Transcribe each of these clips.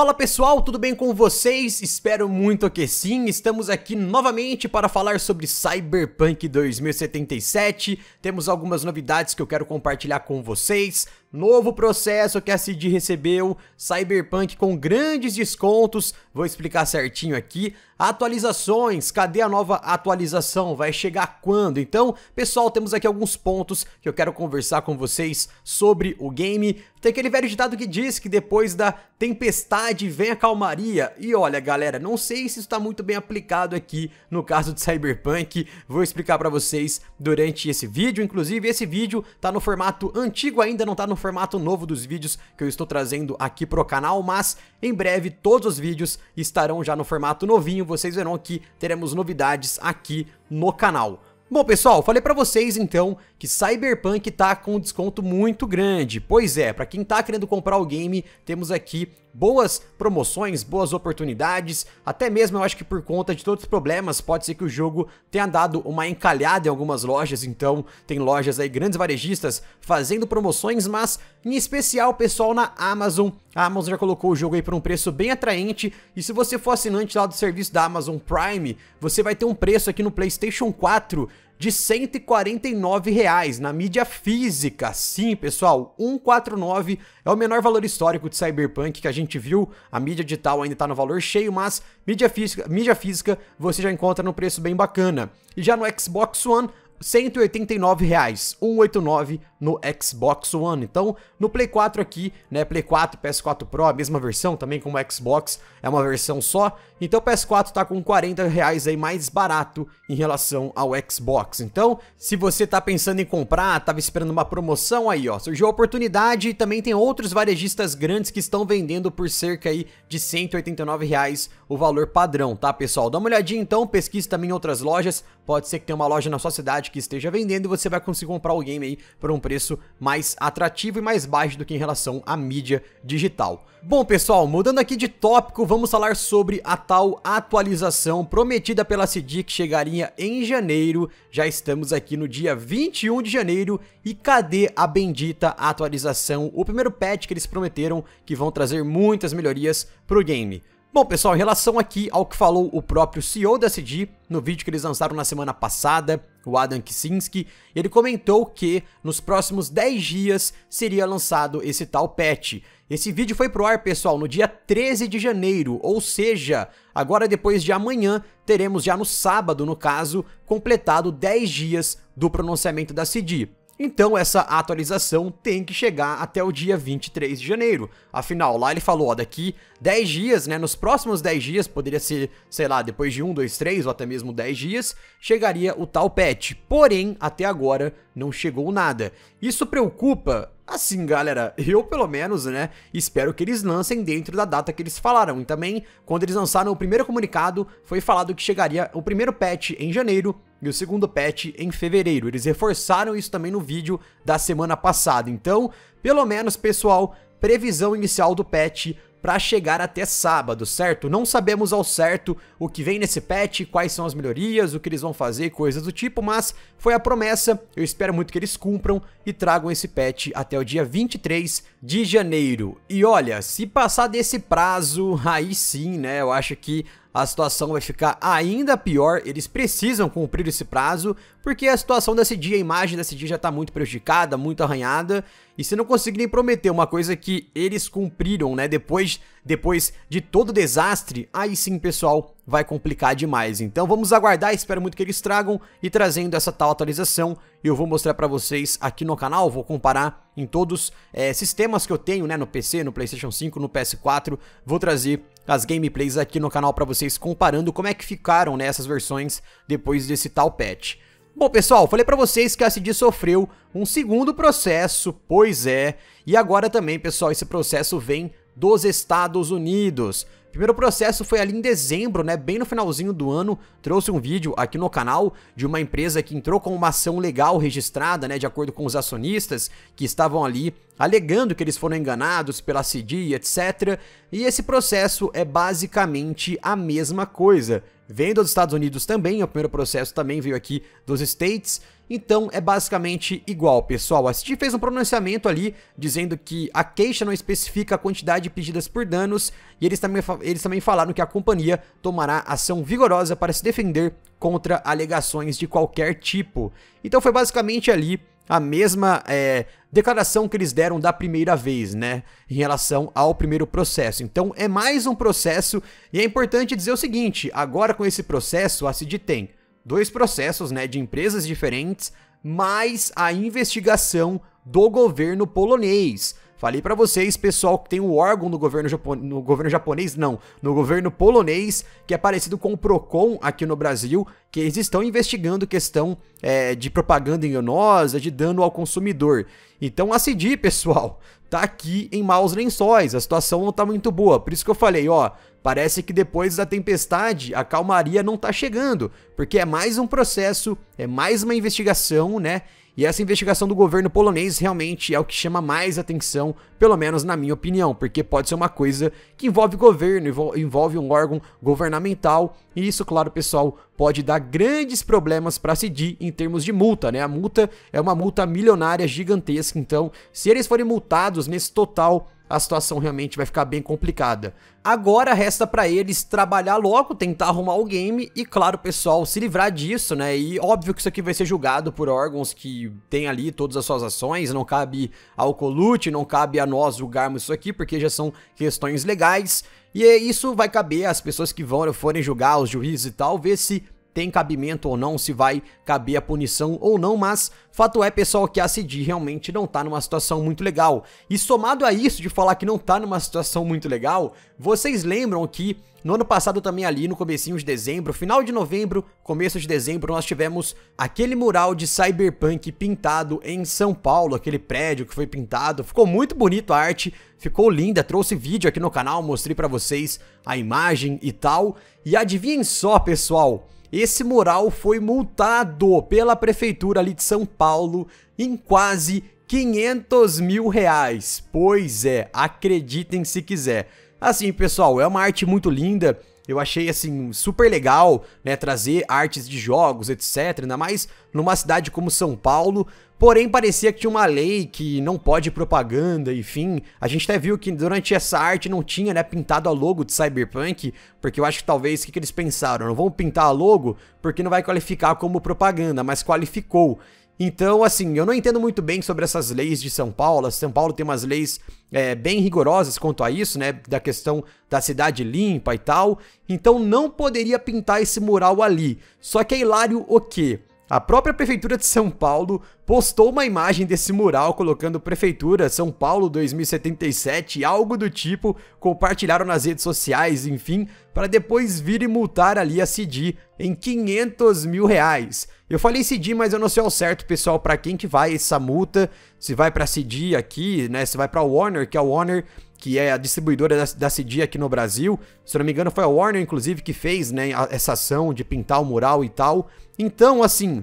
Fala pessoal, tudo bem com vocês? Espero muito que sim. Estamos aqui novamente para falar sobre Cyberpunk 2077. Temos algumas novidades que eu quero compartilhar com vocês. Novo processo que a CD recebeu, Cyberpunk com grandes descontos, vou explicar certinho aqui. Atualizações, cadê a nova atualização? Vai chegar quando? Então, pessoal, temos aqui alguns pontos que eu quero conversar com vocês sobre o game. Tem aquele velho ditado que diz que depois da tempestade vem a calmaria. E olha, galera, não sei se está muito bem aplicado aqui no caso de Cyberpunk. Vou explicar para vocês durante esse vídeo. Inclusive, esse vídeo tá no formato antigo ainda, não tá no formato novo dos vídeos que eu estou trazendo aqui pro canal, mas em breve todos os vídeos estarão já no formato novinho, vocês verão que teremos novidades aqui no canal. Bom pessoal, falei para vocês então que Cyberpunk tá com um desconto muito grande. Pois é, para quem tá querendo comprar o game, temos aqui boas promoções, boas oportunidades, até mesmo eu acho que por conta de todos os problemas, pode ser que o jogo tenha dado uma encalhada em algumas lojas, então tem lojas aí, grandes varejistas, fazendo promoções, mas em especial o pessoal na Amazon, a Amazon já colocou o jogo aí por um preço bem atraente, e se você for assinante lá do serviço da Amazon Prime, você vai ter um preço aqui no Playstation 4 de 149 reais na mídia física. Sim, pessoal, 149 é o menor valor histórico de Cyberpunk que a gente viu. A mídia digital ainda está no valor cheio, mas mídia física, mídia física você já encontra no preço bem bacana. E já no Xbox One, 189, reais, 189 no Xbox One. Então, no Play 4 aqui, né, Play 4 PS4 Pro, a mesma versão, também como o Xbox, é uma versão só. Então, o PS4 tá com 40 reais aí mais barato em relação ao Xbox. Então, se você tá pensando em comprar, tava esperando uma promoção aí, ó, surgiu a oportunidade e também tem outros varejistas grandes que estão vendendo por cerca aí de 189 reais o valor padrão, tá, pessoal? Dá uma olhadinha então, pesquise também em outras lojas, pode ser que tenha uma loja na sua cidade que esteja vendendo e você vai conseguir comprar o game aí por um preço preço mais atrativo e mais baixo do que em relação à mídia digital. Bom pessoal, mudando aqui de tópico, vamos falar sobre a tal atualização prometida pela CD que chegaria em janeiro. Já estamos aqui no dia 21 de janeiro e cadê a bendita atualização? O primeiro patch que eles prometeram que vão trazer muitas melhorias pro game. Bom, pessoal, em relação aqui ao que falou o próprio CEO da CD no vídeo que eles lançaram na semana passada, o Adam Kicinski, ele comentou que nos próximos 10 dias seria lançado esse tal patch. Esse vídeo foi pro ar, pessoal, no dia 13 de janeiro, ou seja, agora depois de amanhã, teremos já no sábado, no caso, completado 10 dias do pronunciamento da CD. Então essa atualização tem que chegar até o dia 23 de janeiro. Afinal, lá ele falou, ó, daqui 10 dias, né, nos próximos 10 dias, poderia ser, sei lá, depois de 1, 2, 3 ou até mesmo 10 dias, chegaria o tal patch. Porém, até agora não chegou nada. Isso preocupa Assim, galera, eu pelo menos, né, espero que eles lancem dentro da data que eles falaram. E também, quando eles lançaram o primeiro comunicado, foi falado que chegaria o primeiro patch em janeiro e o segundo patch em fevereiro. Eles reforçaram isso também no vídeo da semana passada. Então, pelo menos, pessoal, previsão inicial do patch para chegar até sábado, certo? Não sabemos ao certo o que vem nesse patch, quais são as melhorias, o que eles vão fazer e coisas do tipo, mas foi a promessa, eu espero muito que eles cumpram e tragam esse patch até o dia 23 de janeiro. E olha, se passar desse prazo, aí sim, né, eu acho que a situação vai ficar ainda pior. Eles precisam cumprir esse prazo, porque a situação desse dia, a imagem desse dia já está muito prejudicada, muito arranhada. E se não conseguirem prometer uma coisa que eles cumpriram, né, depois depois de todo o desastre, aí sim, pessoal, vai complicar demais. Então vamos aguardar, espero muito que eles tragam e trazendo essa tal atualização, eu vou mostrar para vocês aqui no canal, vou comparar em todos é, sistemas que eu tenho, né, no PC, no Playstation 5, no PS4, vou trazer as gameplays aqui no canal para vocês comparando como é que ficaram, né, versões depois desse tal patch. Bom, pessoal, falei para vocês que a CD sofreu um segundo processo, pois é, e agora também, pessoal, esse processo vem dos Estados Unidos. O primeiro processo foi ali em dezembro, né, bem no finalzinho do ano, trouxe um vídeo aqui no canal de uma empresa que entrou com uma ação legal registrada, né, de acordo com os acionistas que estavam ali alegando que eles foram enganados pela CDI, etc. E esse processo é basicamente a mesma coisa. Vem dos Estados Unidos também, o primeiro processo também veio aqui dos States. Então é basicamente igual, pessoal. A CITI fez um pronunciamento ali dizendo que a queixa não especifica a quantidade de pedidas por danos e eles também, eles também falaram que a companhia tomará ação vigorosa para se defender contra alegações de qualquer tipo. Então foi basicamente ali a mesma é, declaração que eles deram da primeira vez, né? Em relação ao primeiro processo. Então é mais um processo e é importante dizer o seguinte: agora com esse processo, a CID tem dois processos, né, de empresas diferentes, mais a investigação do governo polonês. Falei para vocês, pessoal, que tem um órgão no governo, japonês, no governo japonês, não, no governo polonês, que é parecido com o PROCON aqui no Brasil, que eles estão investigando questão é, de propaganda enganosa, de dano ao consumidor. Então, a CD, pessoal, tá aqui em maus lençóis, a situação não tá muito boa. Por isso que eu falei, ó, parece que depois da tempestade a calmaria não tá chegando, porque é mais um processo, é mais uma investigação, né? E essa investigação do governo polonês realmente é o que chama mais atenção, pelo menos na minha opinião, porque pode ser uma coisa que envolve governo, envolve um órgão governamental, e isso, claro, pessoal, pode dar grandes problemas para a CID em termos de multa, né? A multa é uma multa milionária gigantesca, então, se eles forem multados nesse total a situação realmente vai ficar bem complicada. Agora resta para eles trabalhar logo, tentar arrumar o game e, claro, pessoal, se livrar disso, né? E óbvio que isso aqui vai ser julgado por órgãos que têm ali todas as suas ações, não cabe ao Colute, não cabe a nós julgarmos isso aqui, porque já são questões legais. E é isso vai caber às pessoas que vão forem julgar, os juízes e tal, ver se tem cabimento ou não, se vai caber a punição ou não, mas fato é, pessoal, que a CD realmente não tá numa situação muito legal. E somado a isso de falar que não tá numa situação muito legal, vocês lembram que no ano passado também ali no comecinho de dezembro, final de novembro, começo de dezembro, nós tivemos aquele mural de Cyberpunk pintado em São Paulo, aquele prédio que foi pintado, ficou muito bonito a arte, ficou linda, trouxe vídeo aqui no canal, mostrei para vocês a imagem e tal. E adivinhem só, pessoal, esse mural foi multado pela prefeitura ali de São Paulo em quase 500 mil reais. Pois é, acreditem se quiser. Assim, pessoal, é uma arte muito linda eu achei, assim, super legal, né, trazer artes de jogos, etc, ainda mais numa cidade como São Paulo, porém parecia que tinha uma lei que não pode propaganda, enfim. A gente até viu que durante essa arte não tinha, né, pintado a logo de Cyberpunk, porque eu acho que talvez, o que, que eles pensaram? Não vão pintar a logo porque não vai qualificar como propaganda, mas qualificou. Então, assim, eu não entendo muito bem sobre essas leis de São Paulo. São Paulo tem umas leis é, bem rigorosas quanto a isso, né? Da questão da cidade limpa e tal. Então, não poderia pintar esse mural ali. Só que é hilário o quê? A própria Prefeitura de São Paulo postou uma imagem desse mural colocando Prefeitura São Paulo 2077, algo do tipo, compartilharam nas redes sociais, enfim, para depois vir e multar ali a CD em 500 mil reais. Eu falei CD, mas eu não sei ao certo, pessoal, para quem que vai essa multa, se vai para CD aqui, né, se vai para Warner, que é a Warner que é a distribuidora da, CD aqui no Brasil. Se não me engano, foi a Warner, inclusive, que fez né, essa ação de pintar o mural e tal. Então, assim,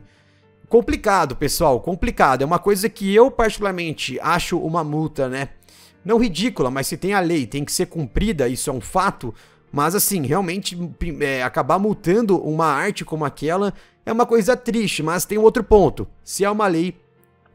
complicado, pessoal, complicado. É uma coisa que eu, particularmente, acho uma multa, né? Não ridícula, mas se tem a lei, tem que ser cumprida, isso é um fato. Mas assim, realmente é, acabar multando uma arte como aquela é uma coisa triste, mas tem um outro ponto. Se é uma lei,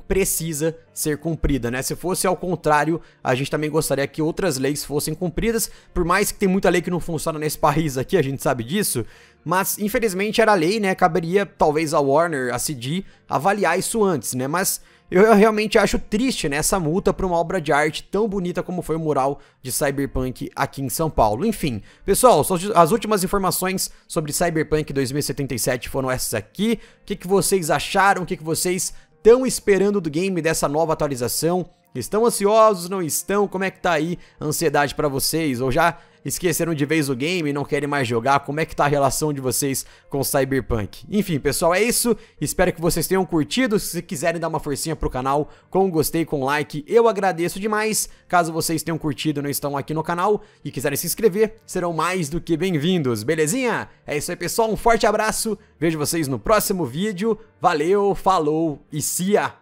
precisa ser cumprida, né? Se fosse ao contrário, a gente também gostaria que outras leis fossem cumpridas, por mais que tem muita lei que não funciona nesse país aqui, a gente sabe disso, mas infelizmente era lei, né? Caberia talvez a Warner, a CD, avaliar isso antes, né? Mas eu, realmente acho triste né, essa multa para uma obra de arte tão bonita como foi o mural de Cyberpunk aqui em São Paulo. Enfim, pessoal, as últimas informações sobre Cyberpunk 2077 foram essas aqui. O que, que vocês acharam? O que, que vocês estão esperando do game dessa nova atualização? Estão ansiosos? Não estão? Como é que tá aí a ansiedade para vocês? Ou já esqueceram de vez o game e não querem mais jogar? Como é que tá a relação de vocês com Cyberpunk? Enfim, pessoal, é isso. Espero que vocês tenham curtido. Se quiserem dar uma forcinha pro canal com gostei, com like, eu agradeço demais. Caso vocês tenham curtido e não estão aqui no canal e quiserem se inscrever, serão mais do que bem-vindos, belezinha? É isso aí, pessoal. Um forte abraço. Vejo vocês no próximo vídeo. Valeu, falou e cia!